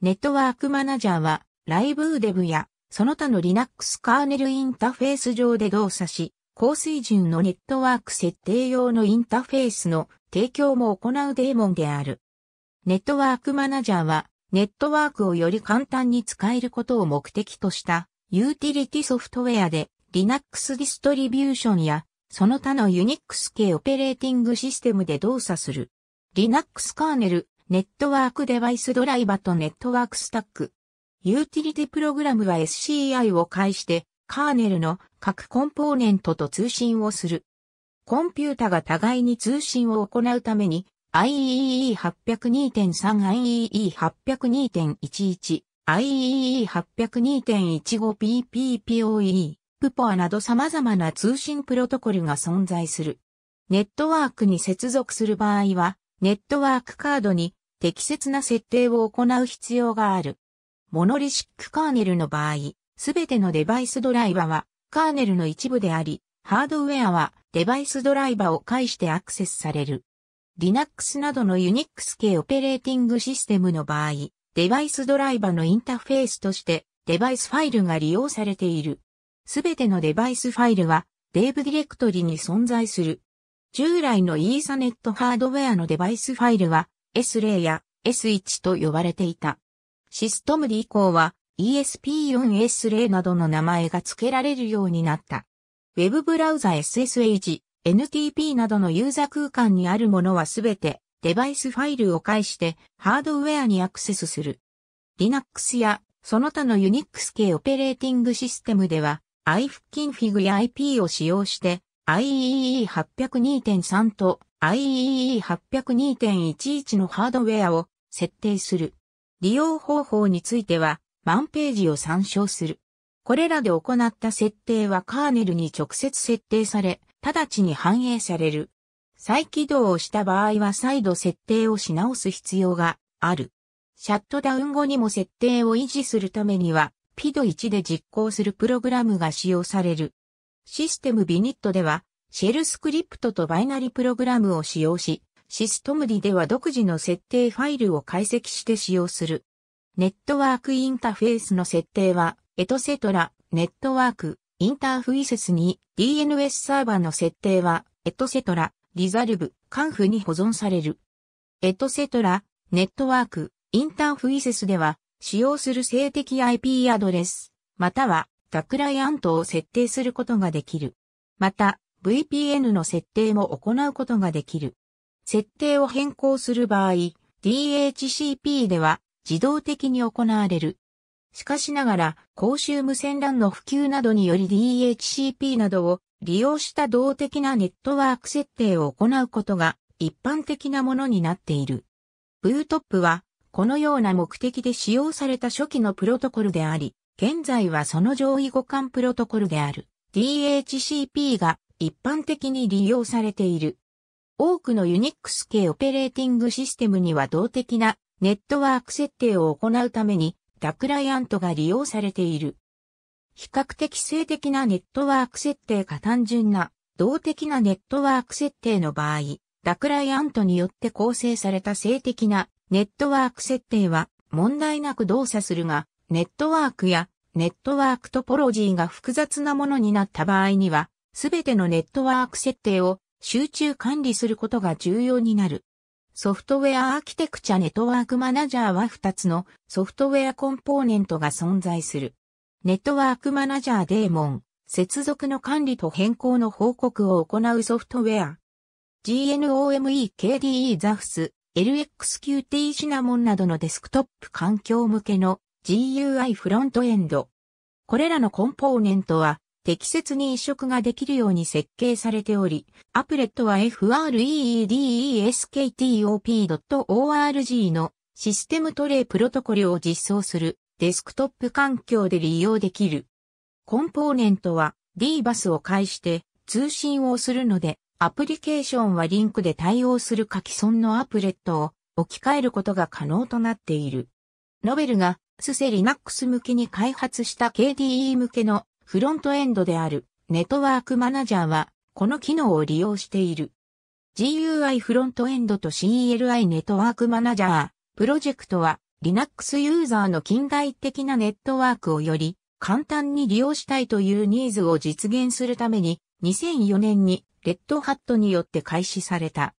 ネットワークマナジャーは、ライブーデブや、その他の Linux カーネルインターフェース上で動作し、高水準のネットワーク設定用のインターフェースの提供も行うデーモンである。ネットワークマナジャーは、ネットワークをより簡単に使えることを目的としたユーティリティソフトウェアで Linux ディストリビューションやその他の Unix 系オペレーティングシステムで動作する。Linux カーネルネットワークデバイスドライバとネットワークスタック。ユーティリティプログラムは SCI を介して、カーネルの各コンポーネントと通信をする。コンピュータが互いに通信を行うために、i e e 8 0 2 3 IEE802.11、IEEE802.15、PPPoE、PPOA など様々な通信プロトコルが存在する。ネットワークに接続する場合は、ネットワークカードに適切な設定を行う必要がある。モノリシックカーネルの場合、すべてのデバイスドライバはカーネルの一部であり、ハードウェアはデバイスドライバを介してアクセスされる。Linux などの Unix 系オペレーティングシステムの場合、デバイスドライバのインターフェースとしてデバイスファイルが利用されている。すべてのデバイスファイルはデーブディレクトリに存在する。従来のイーサネットハードウェアのデバイスファイルは S0 や S1 と呼ばれていた。シストムリ以降は ESP4S0 などの名前が付けられるようになった。ウェブブラウザ SSH、NTP などのユーザ空間にあるものはすべてデバイスファイルを介してハードウェアにアクセスする。Linux やその他の Unix 系オペレーティングシステムでは IFConfig や IP を使用して IEEE802.3 と IEE802.11 のハードウェアを設定する。利用方法については、ワンページを参照する。これらで行った設定はカーネルに直接設定され、直ちに反映される。再起動をした場合は再度設定をし直す必要がある。シャットダウン後にも設定を維持するためには、PID1 で実行するプログラムが使用される。システムビニットでは、シェルスクリプトとバイナリプログラムを使用し、シストムディでは独自の設定ファイルを解析して使用する。ネットワークインターフェースの設定は、エトセトラ、ネットワーク、インターフィーセスに DNS サーバーの設定は、エトセトラ、リザルブ、カンフに保存される。エトセトラ、ネットワーク、インターフィーセスでは、使用する性的 IP アドレス、または、ダクライアントを設定することができる。また、VPN の設定も行うことができる。設定を変更する場合、DHCP では自動的に行われる。しかしながら、公衆無線 LAN の普及などにより DHCP などを利用した動的なネットワーク設定を行うことが一般的なものになっている。ブートップは、このような目的で使用された初期のプロトコルであり、現在はその上位互換プロトコルである DHCP が一般的に利用されている。多くの Unix 系オペレーティングシステムには動的なネットワーク設定を行うために、ダクライアントが利用されている。比較的性的なネットワーク設定か単純な動的なネットワーク設定の場合、ダクライアントによって構成された性的なネットワーク設定は問題なく動作するが、ネットワークやネットワークトポロジーが複雑なものになった場合には、すべてのネットワーク設定を集中管理することが重要になる。ソフトウェアアーキテクチャネットワークマナジャーは2つのソフトウェアコンポーネントが存在する。ネットワークマナジャーデーモン、接続の管理と変更の報告を行うソフトウェア。GNOME KDE ザフス、LXQT シナモンなどのデスクトップ環境向けの GUI フロントエンド。これらのコンポーネントは適切に移植ができるように設計されており、アプレットは freedesktop.org のシステムトレイプロトコルを実装するデスクトップ環境で利用できる。コンポーネントは D バスを介して通信をするので、アプリケーションはリンクで対応する書き損のアプレットを置き換えることが可能となっている。ノベルがスセリナックス向けに開発した KDE 向けのフロントエンドであるネットワークマナジャーはこの機能を利用している。GUI フロントエンドと CLI ネットワークマナジャープロジェクトは Linux ユーザーの近代的なネットワークをより簡単に利用したいというニーズを実現するために2004年にレッドハットによって開始された。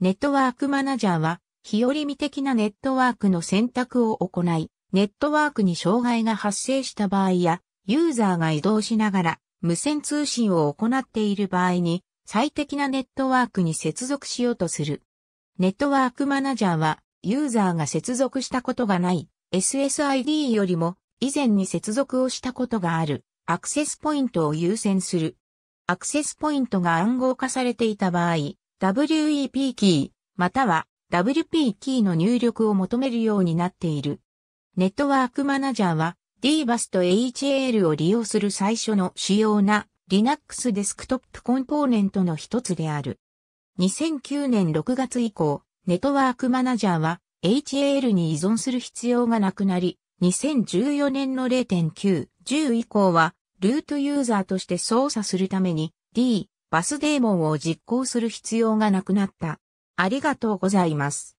ネットワークマナジャーは日和見的なネットワークの選択を行い、ネットワークに障害が発生した場合や、ユーザーが移動しながら無線通信を行っている場合に最適なネットワークに接続しようとする。ネットワークマナジャーはユーザーが接続したことがない SSID よりも以前に接続をしたことがあるアクセスポイントを優先する。アクセスポイントが暗号化されていた場合、WEP キーまたは WP キーの入力を求めるようになっている。ネットワークマナジャーは DBus と HAL を利用する最初の主要な Linux デスクトップコンポーネントの一つである。2009年6月以降、ネットワークマナジャーは HAL に依存する必要がなくなり、2014年の0.9、10以降は、ルートユーザーとして操作するために D、バスデーモンを実行する必要がなくなった。ありがとうございます。